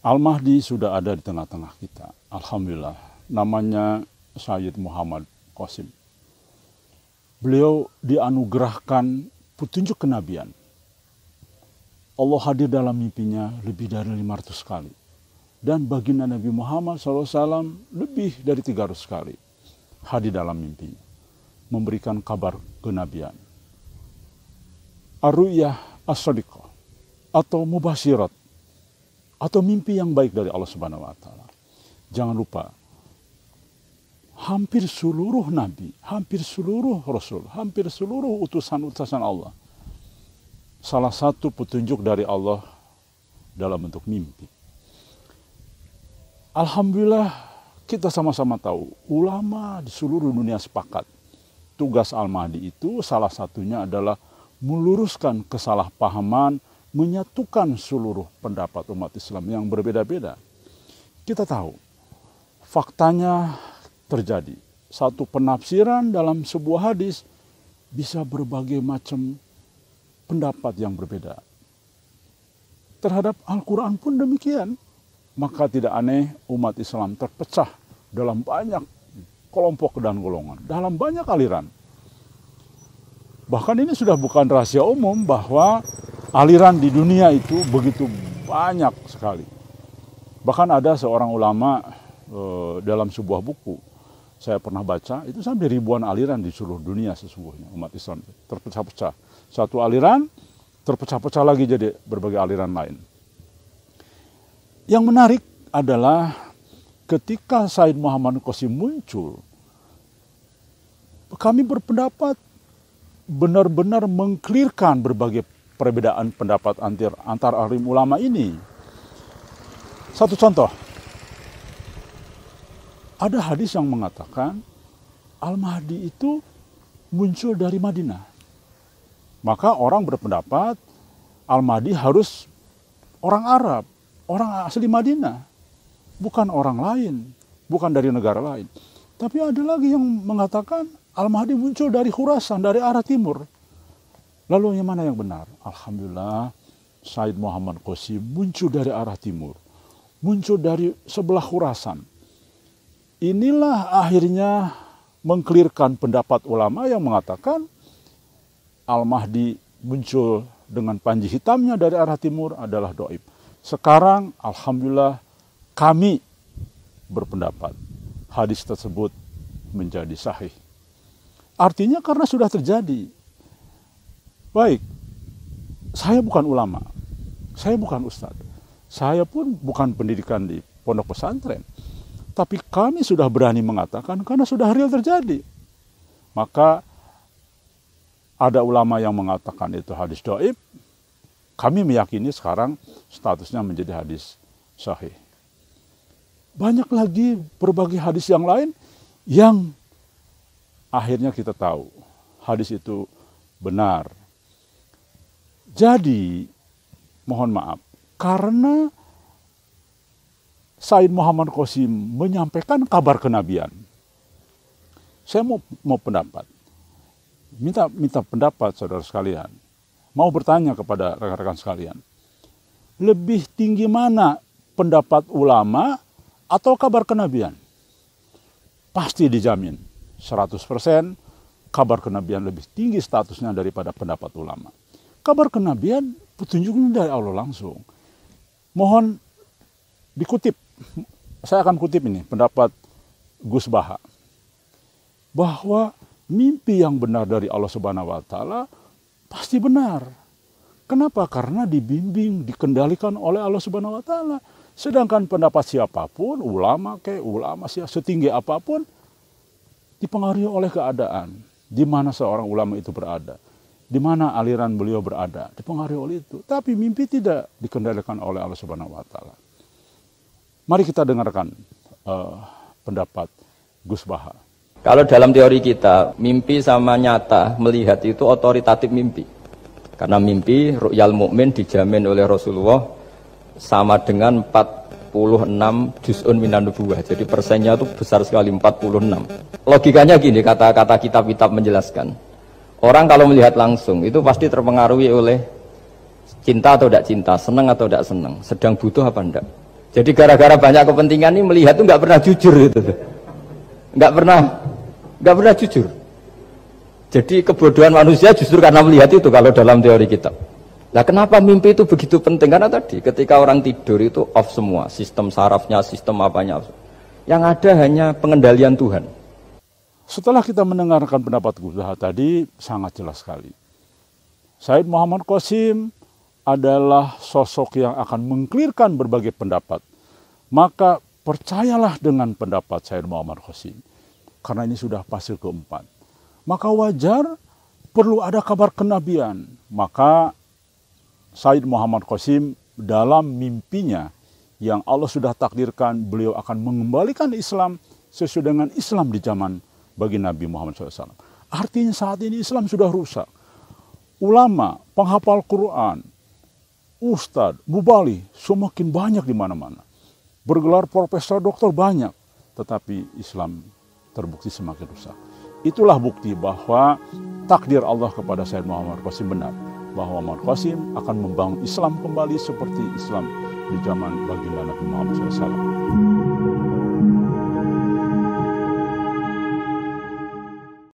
Al-Mahdi sudah ada di tengah-tengah kita. Alhamdulillah. Namanya Sayyid Muhammad Qasim. Beliau dianugerahkan petunjuk kenabian. Allah hadir dalam mimpinya lebih dari 500 kali. Dan baginda Nabi Muhammad SAW lebih dari 300 kali hadir dalam mimpinya. Memberikan kabar kenabian. Aruyah as atau mubasirat atau mimpi yang baik dari Allah Subhanahu wa taala. Jangan lupa hampir seluruh nabi, hampir seluruh rasul, hampir seluruh utusan-utusan Allah salah satu petunjuk dari Allah dalam bentuk mimpi. Alhamdulillah kita sama-sama tahu ulama di seluruh dunia sepakat tugas Al-Mahdi itu salah satunya adalah meluruskan kesalahpahaman menyatukan seluruh pendapat umat Islam yang berbeda-beda. Kita tahu faktanya terjadi satu penafsiran dalam sebuah hadis bisa berbagai macam pendapat yang berbeda. Terhadap Al-Quran pun demikian. Maka tidak aneh umat Islam terpecah dalam banyak kelompok dan golongan, dalam banyak aliran. Bahkan ini sudah bukan rahasia umum bahwa aliran di dunia itu begitu banyak sekali. Bahkan ada seorang ulama e, dalam sebuah buku saya pernah baca itu sampai ribuan aliran di seluruh dunia sesungguhnya umat Islam terpecah-pecah. Satu aliran terpecah-pecah lagi jadi berbagai aliran lain. Yang menarik adalah ketika Said Muhammad Qasim muncul, kami berpendapat benar-benar mengklirkan berbagai perbedaan pendapat antar, antar alim ulama ini. Satu contoh, ada hadis yang mengatakan Al-Mahdi itu muncul dari Madinah. Maka orang berpendapat Al-Mahdi harus orang Arab, orang asli Madinah, bukan orang lain, bukan dari negara lain. Tapi ada lagi yang mengatakan Al-Mahdi muncul dari Khurasan, dari arah timur. Lalu yang mana yang benar? Alhamdulillah Said Muhammad Qasim muncul dari arah timur. Muncul dari sebelah Kurasan. Inilah akhirnya mengklirkan pendapat ulama yang mengatakan Al-Mahdi muncul dengan panji hitamnya dari arah timur adalah doib. Sekarang Alhamdulillah kami berpendapat hadis tersebut menjadi sahih. Artinya karena sudah terjadi Baik, saya bukan ulama, saya bukan ustadz, saya pun bukan pendidikan di pondok pesantren. Tapi kami sudah berani mengatakan karena sudah real terjadi. Maka ada ulama yang mengatakan itu hadis doib, kami meyakini sekarang statusnya menjadi hadis sahih. Banyak lagi berbagai hadis yang lain yang akhirnya kita tahu hadis itu benar jadi, mohon maaf, karena Said Muhammad Qasim menyampaikan kabar kenabian. Saya mau mau pendapat. Minta minta pendapat saudara sekalian. Mau bertanya kepada rekan-rekan sekalian. Lebih tinggi mana pendapat ulama atau kabar kenabian? Pasti dijamin 100% kabar kenabian lebih tinggi statusnya daripada pendapat ulama. Kabar kenabian petunjuk dari Allah langsung. Mohon dikutip. Saya akan kutip ini pendapat Gus Baha. Bahwa mimpi yang benar dari Allah Subhanahu wa taala pasti benar. Kenapa? Karena dibimbing, dikendalikan oleh Allah Subhanahu wa taala. Sedangkan pendapat siapapun, ulama ke ulama setinggi apapun, dipengaruhi oleh keadaan di mana seorang ulama itu berada di mana aliran beliau berada, dipengaruhi oleh itu. Tapi mimpi tidak dikendalikan oleh Allah Subhanahu wa taala. Mari kita dengarkan uh, pendapat Gus Baha. Kalau dalam teori kita, mimpi sama nyata melihat itu otoritatif mimpi. Karena mimpi ru'yal mukmin dijamin oleh Rasulullah sama dengan 46 juz'un minan nubuwah. Jadi persennya itu besar sekali 46. Logikanya gini kata-kata kitab-kitab menjelaskan Orang kalau melihat langsung itu pasti terpengaruhi oleh cinta atau tidak cinta, senang atau tidak senang, sedang butuh apa enggak. Jadi gara-gara banyak kepentingan ini melihat itu nggak pernah jujur itu, nggak pernah, nggak pernah jujur. Jadi kebodohan manusia justru karena melihat itu kalau dalam teori kita. Nah kenapa mimpi itu begitu penting? Karena tadi ketika orang tidur itu off semua, sistem sarafnya, sistem apanya. Yang ada hanya pengendalian Tuhan. Setelah kita mendengarkan pendapat Gus Guzaha tadi, sangat jelas sekali. Said Muhammad Qasim adalah sosok yang akan mengklirkan berbagai pendapat. Maka percayalah dengan pendapat Said Muhammad Qasim. Karena ini sudah pasir keempat. Maka wajar perlu ada kabar kenabian. Maka Said Muhammad Qasim dalam mimpinya yang Allah sudah takdirkan beliau akan mengembalikan Islam sesuai dengan Islam di zaman bagi Nabi Muhammad SAW. Artinya saat ini Islam sudah rusak. Ulama, penghafal Quran, ustadz, mubali, semakin banyak di mana-mana. Bergelar profesor, doktor banyak. Tetapi Islam terbukti semakin rusak. Itulah bukti bahwa takdir Allah kepada Sayyid Muhammad Qasim benar. Bahwa Muhammad Qasim akan membangun Islam kembali seperti Islam di zaman baginda Nabi Muhammad SAW.